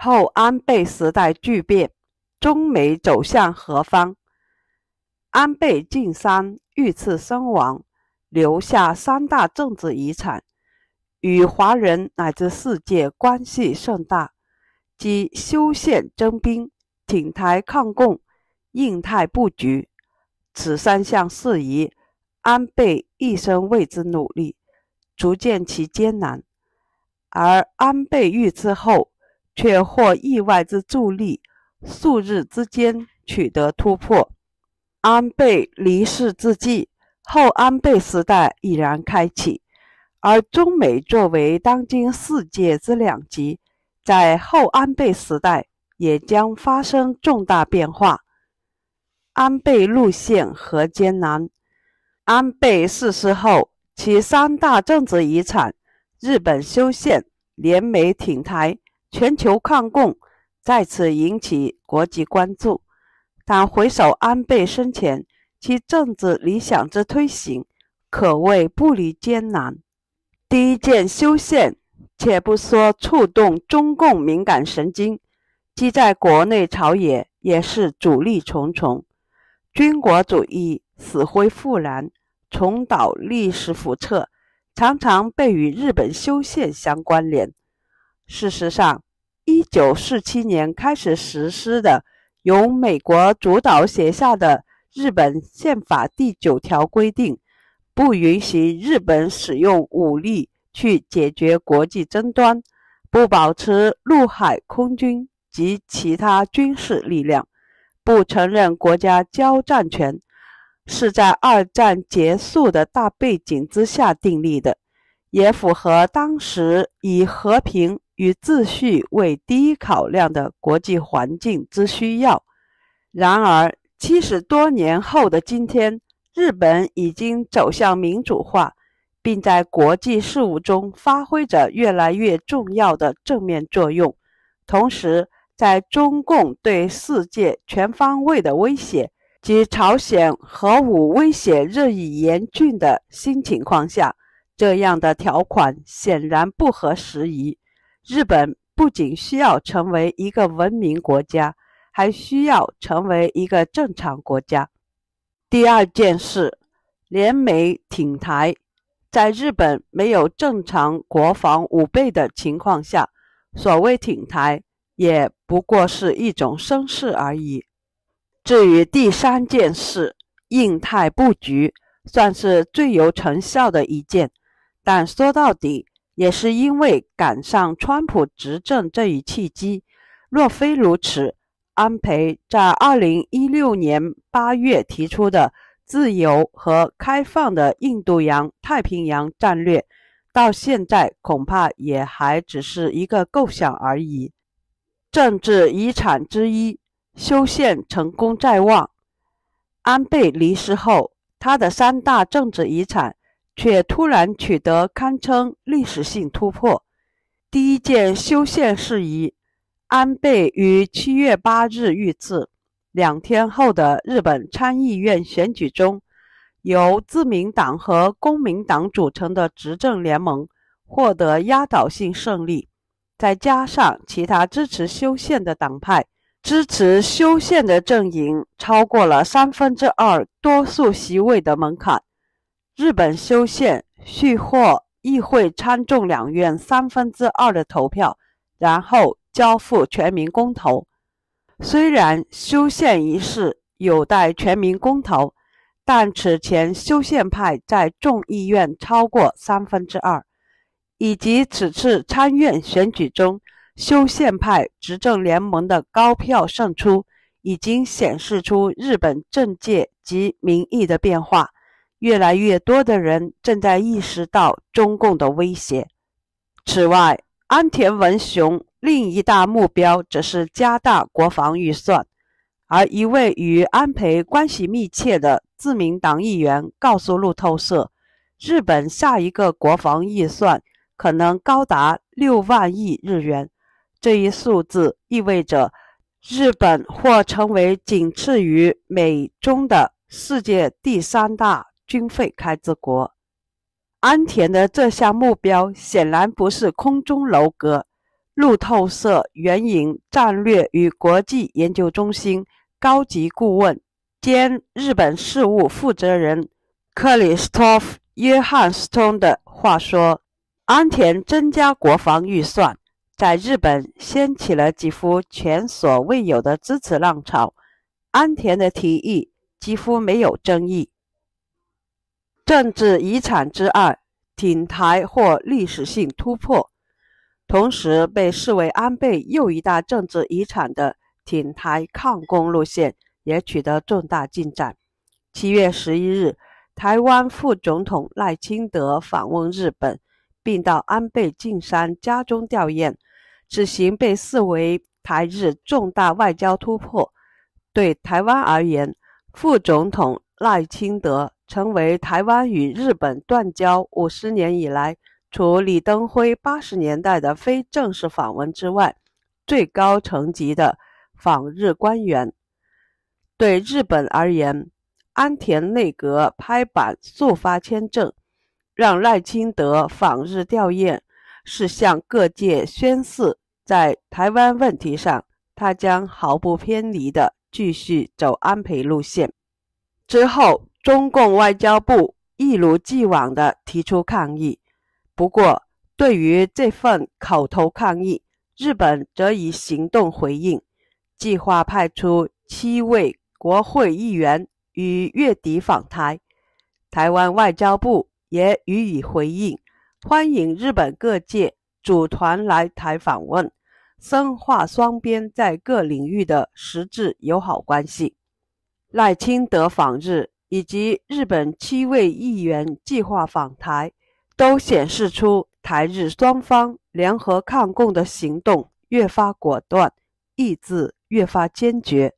后安倍时代巨变，中美走向何方？安倍晋三遇刺身亡，留下三大政治遗产，与华人乃至世界关系甚大，即修宪、征兵、挺台抗共、印太布局，此三项事宜，安倍一生为之努力，足见其艰难。而安倍遇刺后。却获意外之助力，数日之间取得突破。安倍离世之际，后安倍时代已然开启。而中美作为当今世界之两极，在后安倍时代也将发生重大变化。安倍路线何艰难？安倍逝世后，其三大政治遗产：日本修宪、联美挺台。全球抗共再次引起国际关注，但回首安倍生前，其政治理想之推行可谓步履艰难。第一件修宪，且不说触动中共敏感神经，即在国内朝野也是阻力重重。军国主义死灰复燃，重蹈历史覆辙，常常被与日本修宪相关联。事实上，一九四七年开始实施的由美国主导写下的日本宪法第九条规定，不允许日本使用武力去解决国际争端，不保持陆海空军及其他军事力量，不承认国家交战权，是在二战结束的大背景之下订立的，也符合当时以和平。与秩序为一考量的国际环境之需要。然而，七十多年后的今天，日本已经走向民主化，并在国际事务中发挥着越来越重要的正面作用。同时，在中共对世界全方位的威胁及朝鲜核武威胁日益严峻的新情况下，这样的条款显然不合时宜。日本不仅需要成为一个文明国家，还需要成为一个正常国家。第二件事，联美挺台，在日本没有正常国防五倍的情况下，所谓挺台也不过是一种声势而已。至于第三件事，印太布局，算是最有成效的一件，但说到底。也是因为赶上川普执政这一契机，若非如此，安倍在二零一六年八月提出的“自由和开放的印度洋太平洋战略”，到现在恐怕也还只是一个构想而已。政治遗产之一，修宪成功在望。安倍离世后，他的三大政治遗产。却突然取得堪称历史性突破。第一件修宪事宜，安倍于七月八日遇刺。两天后的日本参议院选举中，由自民党和公民党组成的执政联盟获得压倒性胜利。再加上其他支持修宪的党派，支持修宪的阵营超过了三分之二多数席位的门槛。日本修宪续获议会参众两院三分之二的投票，然后交付全民公投。虽然修宪一事有待全民公投，但此前修宪派在众议院超过三分之二，以及此次参院选举中修宪派执政联盟的高票胜出，已经显示出日本政界及民意的变化。越来越多的人正在意识到中共的威胁。此外，安田文雄另一大目标则是加大国防预算。而一位与安倍关系密切的自民党议员告诉路透社：“日本下一个国防预算可能高达六万亿日元，这一数字意味着日本或成为仅次于美、中的世界第三大。”军费开支国安田的这项目标显然不是空中楼阁。路透社援引战略与国际研究中心高级顾问兼日本事务负责人克里斯托夫·约翰斯通的话说：“安田增加国防预算，在日本掀起了几乎前所未有的支持浪潮。安田的提议几乎没有争议。”政治遗产之二，挺台或历史性突破，同时被视为安倍又一大政治遗产的挺台抗攻路线也取得重大进展。七月十一日，台湾副总统赖清德访问日本，并到安倍晋三家中吊唁，此行被视为台日重大外交突破。对台湾而言，副总统。赖清德成为台湾与日本断交五十年以来，除李登辉八十年代的非正式访问之外，最高层级的访日官员。对日本而言，安田内阁拍板速发签证，让赖清德访日吊唁，是向各界宣示，在台湾问题上，他将毫不偏离地继续走安培路线。之后，中共外交部一如既往地提出抗议。不过，对于这份口头抗议，日本则以行动回应，计划派出七位国会议员于月底访台。台湾外交部也予以回应，欢迎日本各界组团来台访问，深化双边在各领域的实质友好关系。赖清德访日，以及日本七位议员计划访台，都显示出台日双方联合抗共的行动越发果断，意志越发坚决。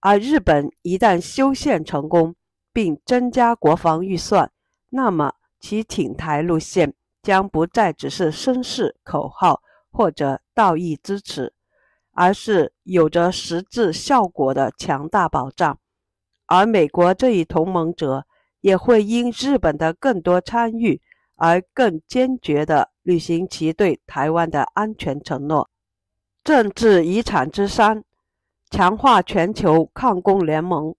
而日本一旦修宪成功，并增加国防预算，那么其挺台路线将不再只是声势口号或者道义支持，而是有着实质效果的强大保障。而美国这一同盟者也会因日本的更多参与而更坚决地履行其对台湾的安全承诺。政治遗产之三，强化全球抗共联盟。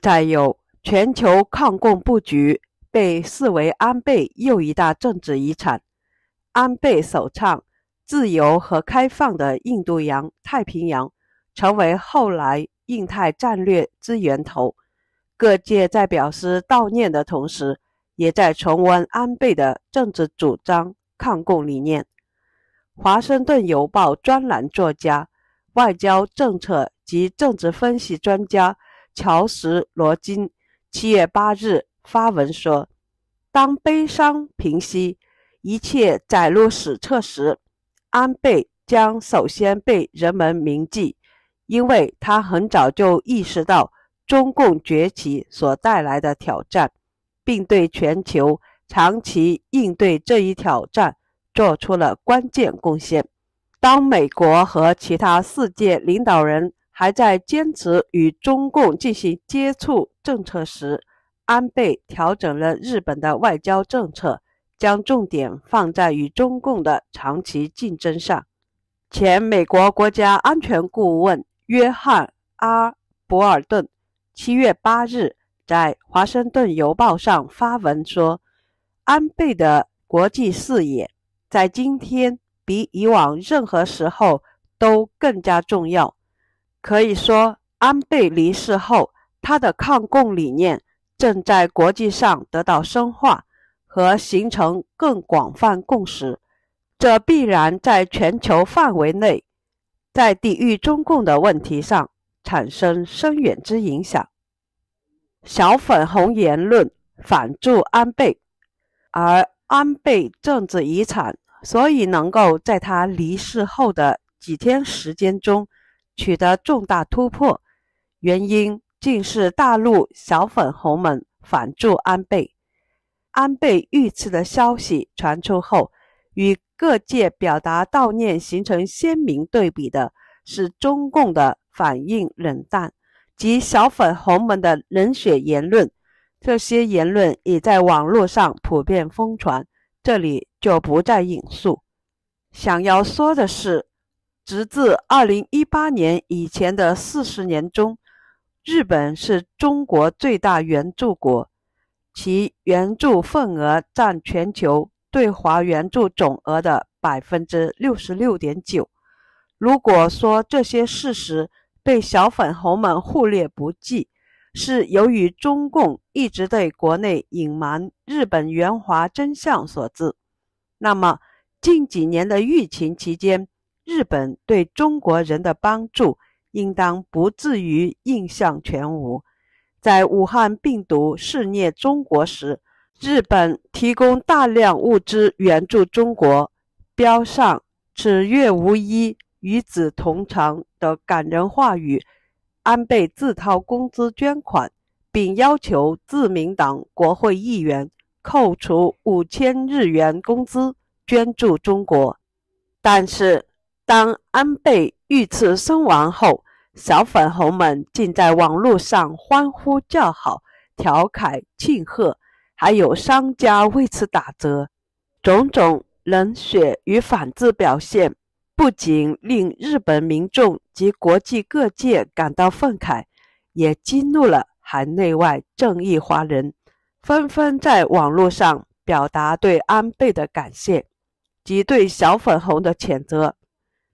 再有，全球抗共布局被视为安倍又一大政治遗产。安倍首倡“自由和开放的印度洋太平洋”，成为后来。印太战略之源头，各界在表示悼念的同时，也在重温安倍的政治主张、抗共理念。《华盛顿邮报》专栏作家、外交政策及政治分析专家乔什·罗金七月八日发文说：“当悲伤平息，一切载入史册时，安倍将首先被人们铭记。”因为他很早就意识到中共崛起所带来的挑战，并对全球长期应对这一挑战做出了关键贡献。当美国和其他世界领导人还在坚持与中共进行接触政策时，安倍调整了日本的外交政策，将重点放在与中共的长期竞争上。前美国国家安全顾问。约翰 ·R· 博尔顿七月八日在《华盛顿邮报》上发文说：“安倍的国际视野在今天比以往任何时候都更加重要。可以说，安倍离世后，他的抗共理念正在国际上得到深化和形成更广泛共识，这必然在全球范围内。”在抵御中共的问题上产生深远之影响。小粉红言论反助安倍，而安倍政治遗产，所以能够在他离世后的几天时间中取得重大突破，原因竟是大陆小粉红们反助安倍。安倍遇刺的消息传出后，与。各界表达悼念，形成鲜明对比的是中共的反应冷淡及小粉红们的冷血言论，这些言论也在网络上普遍疯传，这里就不再引述。想要说的是，直至二零一八年以前的四十年中，日本是中国最大援助国，其援助份额占全球。对华援助总额的百分之六十六点九。如果说这些事实被小粉红们忽略不计，是由于中共一直对国内隐瞒日本援华真相所致，那么近几年的疫情期间，日本对中国人的帮助应当不至于印象全无。在武汉病毒肆虐中国时，日本提供大量物资援助中国，标上“此月无衣，与子同裳”的感人话语。安倍自掏工资捐款，并要求自民党国会议员扣除五千日元工资捐助中国。但是，当安倍遇刺身亡后，小粉红们竟在网络上欢呼叫好，调侃庆贺。还有商家为此打折，种种冷血与反制表现，不仅令日本民众及国际各界感到愤慨，也激怒了海内外正义华人，纷纷在网络上表达对安倍的感谢及对小粉红的谴责。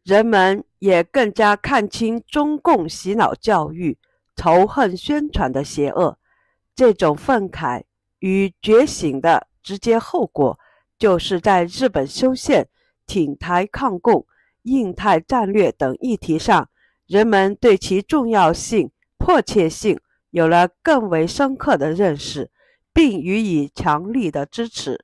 人们也更加看清中共洗脑教育、仇恨宣传的邪恶。这种愤慨。与觉醒的直接后果，就是在日本修宪、挺台、抗共、印太战略等议题上，人们对其重要性、迫切性有了更为深刻的认识，并予以强力的支持。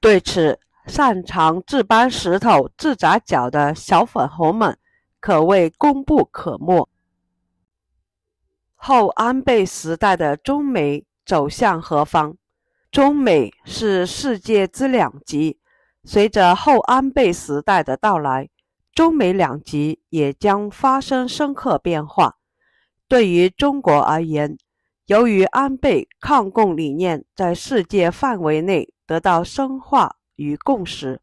对此，擅长自搬石头、自砸脚的小粉红们可谓功不可没。后安倍时代的中美走向何方？中美是世界之两极，随着后安倍时代的到来，中美两极也将发生深刻变化。对于中国而言，由于安倍抗共理念在世界范围内得到深化与共识，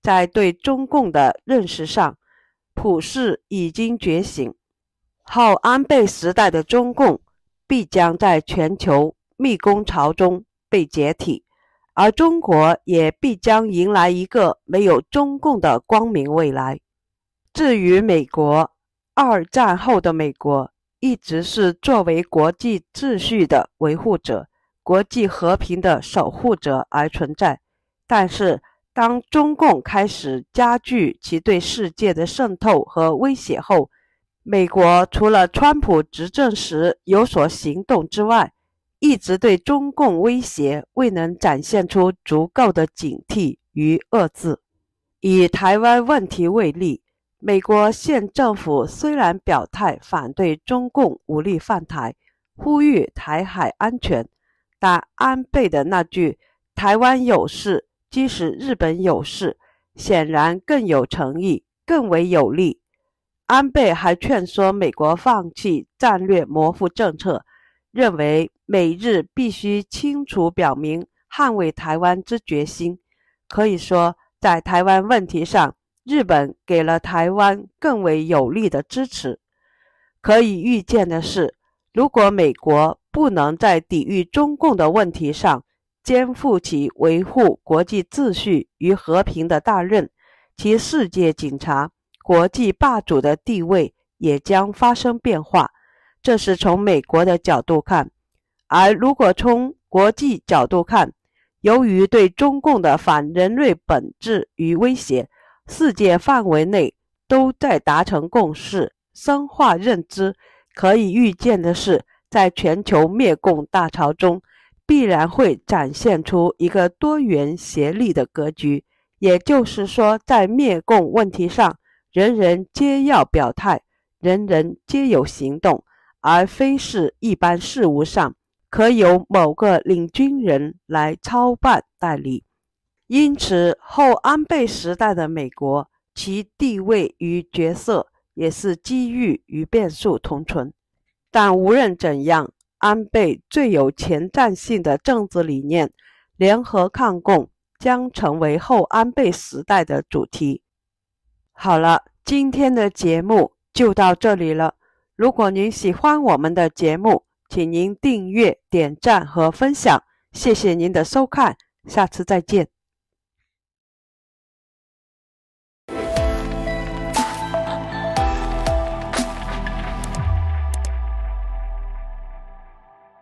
在对中共的认识上，普世已经觉醒。后安倍时代的中共必将在全球密工潮中。被解体，而中国也必将迎来一个没有中共的光明未来。至于美国，二战后的美国一直是作为国际秩序的维护者、国际和平的守护者而存在。但是，当中共开始加剧其对世界的渗透和威胁后，美国除了川普执政时有所行动之外，一直对中共威胁未能展现出足够的警惕与遏制。以台湾问题为例，美国现政府虽然表态反对中共武力犯台，呼吁台海安全，但安倍的那句“台湾有事，即使日本有事”，显然更有诚意，更为有力。安倍还劝说美国放弃战略模糊政策。认为，美日必须清楚表明捍卫台湾之决心。可以说，在台湾问题上，日本给了台湾更为有力的支持。可以预见的是，如果美国不能在抵御中共的问题上肩负起维护国际秩序与和平的大任，其世界警察、国际霸主的地位也将发生变化。这是从美国的角度看，而如果从国际角度看，由于对中共的反人类本质与威胁，世界范围内都在达成共识、深化认知。可以预见的是，在全球灭共大潮中，必然会展现出一个多元协力的格局。也就是说，在灭共问题上，人人皆要表态，人人皆有行动。而非是一般事务上可由某个领军人来操办代理。因此，后安倍时代的美国，其地位与角色也是机遇与变数同存。但无论怎样，安倍最有前瞻性的政治理念——联合抗共，将成为后安倍时代的主题。好了，今天的节目就到这里了。如果您喜欢我们的节目，请您订阅、点赞和分享。谢谢您的收看，下次再见。